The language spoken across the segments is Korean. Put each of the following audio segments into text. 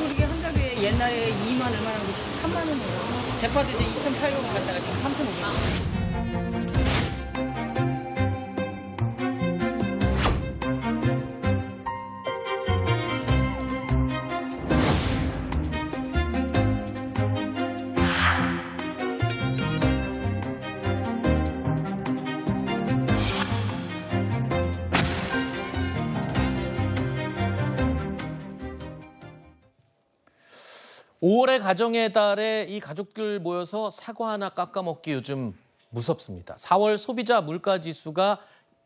모르게 한 달에 옛날에 2만 얼마나 하고 지 3만 원이에요. 대파도 이제 2,800원 갔다가 지금 3,500원. 5월의 가정의 달에 이 가족들 모여서 사과 하나 깎아 먹기 요즘 무섭습니다. 4월 소비자 물가 지수가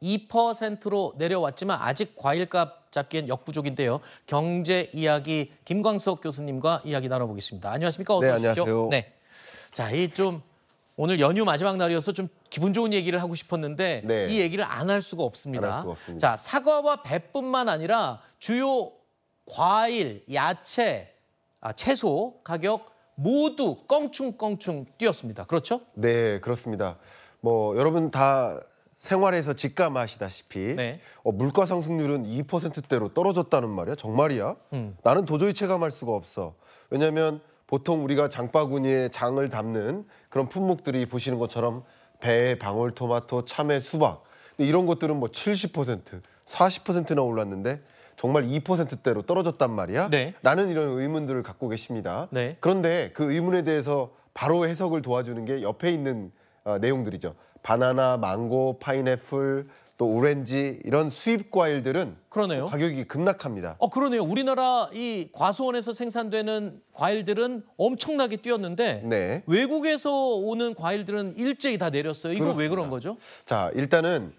2%로 내려왔지만 아직 과일값 잡기엔 역부족인데요. 경제 이야기 김광석 교수님과 이야기 나눠보겠습니다. 안녕하십니까? 어서 네, 오십시오. 안녕하세요. 네. 자, 이 좀 오늘 연휴 마지막 날이어서 좀 기분 좋은 얘기를 하고 싶었는데 네. 이 얘기를 안 할 수가 없습니다. 안할 수가 없습니다. 자, 사과와 배뿐만 아니라 주요 과일, 야채 아, 채소 가격 모두 껑충껑충 뛰었습니다. 그렇죠? 네, 그렇습니다. 뭐 여러분 다 생활에서 직감하시다시피 네. 어, 물가 상승률은 2%대로 떨어졌다는 말이야. 정말이야? 음. 나는 도저히 체감할 수가 없어. 왜냐하면 보통 우리가 장바구니에 장을 담는 그런 품목들이 보시는 것처럼 배, 방울, 토마토, 참외, 수박 이런 것들은 뭐 70%, 40%나 올랐는데 정말 2%대로 떨어졌단 말이야? 네. 라는 이런 의문들을 갖고 계십니다. 네. 그런데 그 의문에 대해서 바로 해석을 도와주는 게 옆에 있는 어, 내용들이죠. 바나나, 망고, 파인애플, 또 오렌지 이런 수입 과일들은 그러네요. 가격이 급락합니다. 어 그러네요. 우리나라 이 과수원에서 생산되는 과일들은 엄청나게 뛰었는데 네. 외국에서 오는 과일들은 일제히 다 내렸어요. 이거 왜 그런 거죠? 자 일단은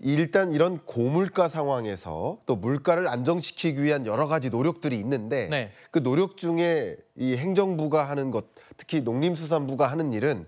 일단 이런 고물가 상황에서 또 물가를 안정시키기 위한 여러 가지 노력들이 있는데 네. 그 노력 중에 이 행정부가 하는 것 특히 농림수산부가 하는 일은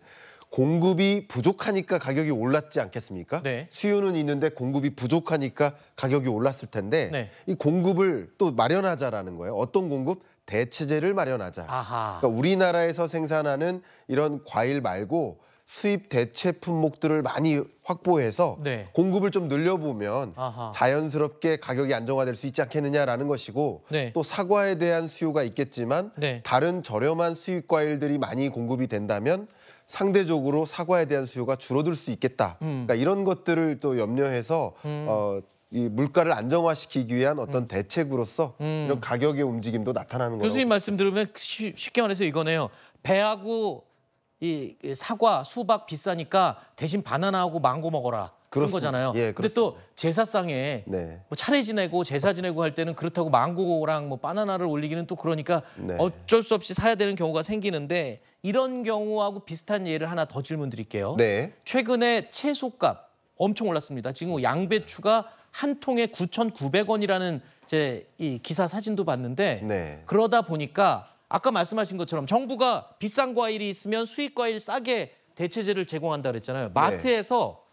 공급이 부족하니까 가격이 올랐지 않겠습니까? 네. 수요는 있는데 공급이 부족하니까 가격이 올랐을 텐데 네. 이 공급을 또 마련하자라는 거예요. 어떤 공급? 대체제를 마련하자. 아하. 그러니까 우리나라에서 생산하는 이런 과일 말고 수입 대체 품목들을 많이 확보해서 네. 공급을 좀 늘려보면 아하. 자연스럽게 가격이 안정화될 수 있지 않겠느냐라는 것이고 네. 또 사과에 대한 수요가 있겠지만 네. 다른 저렴한 수입 과일들이 많이 공급이 된다면 상대적으로 사과에 대한 수요가 줄어들 수 있겠다. 음. 그러니까 이런 것들을 또 염려해서 음. 어, 이 물가를 안정화시키기 위한 어떤 음. 대책으로서 음. 이런 가격의 움직임도 나타나는 거죠 교수님 말씀 들으면 쉽게 말해서 이거네요. 배하고 이 사과, 수박 비싸니까 대신 바나나하고 망고 먹어라. 그런 거잖아요. 예, 그데또 제사상에 네. 뭐 차례 지내고 제사 지내고 할 때는 그렇다고 망고랑 뭐 바나나를 올리기는 또 그러니까 네. 어쩔 수 없이 사야 되는 경우가 생기는데 이런 경우하고 비슷한 예를 하나 더 질문 드릴게요. 네. 최근에 채소값 엄청 올랐습니다. 지금 양배추가 한 통에 9,900원이라는 제 이 기사 사진도 봤는데 네. 그러다 보니까 아까 말씀하신 것처럼 정부가 비싼 과일이 있으면 수입 과일 싸게 대체제를 제공한다 그랬잖아요. 네. 마트에서 네.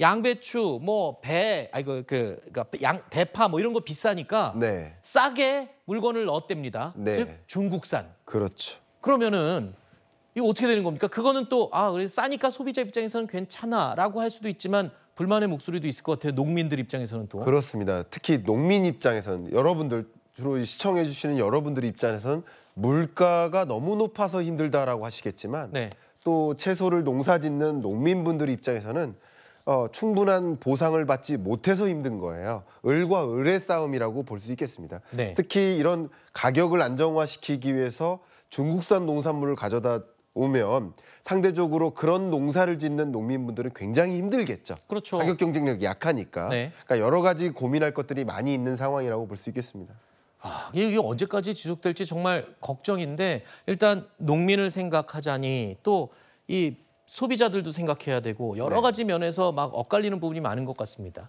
양배추, 뭐 배, 아이고그 그, 그러니까 양 대파 뭐 이런 거 비싸니까 네. 싸게 물건을 넣어댑니다. 네. 즉 중국산. 그렇죠. 그러면은 이거 어떻게 되는 겁니까? 그거는 또 아 그래 싸니까 소비자 입장에서는 괜찮아라고 할 수도 있지만 불만의 목소리도 있을 것 같아요. 농민들 입장에서는 또 그렇습니다. 특히 농민 입장에서는 여러분들 주로 시청해 주시는 여러분들 입장에선 물가가 너무 높아서 힘들다라고 하시겠지만 네. 또 채소를 농사짓는 농민분들 입장에서는 어, 충분한 보상을 받지 못해서 힘든 거예요. 을과 을의 싸움이라고 볼 수 있겠습니다. 네. 특히 이런 가격을 안정화시키기 위해서 중국산 농산물을 가져다 오면 상대적으로 그런 농사를 짓는 농민분들은 굉장히 힘들겠죠. 그렇죠. 가격 경쟁력이 약하니까. 네. 그러니까 여러 가지 고민할 것들이 많이 있는 상황이라고 볼 수 있겠습니다. 아, 이게 언제까지 지속될지 정말 걱정인데 일단 농민을 생각하자니 또 이 소비자들도 생각해야 되고 여러 네. 가지 면에서 막 엇갈리는 부분이 많은 것 같습니다.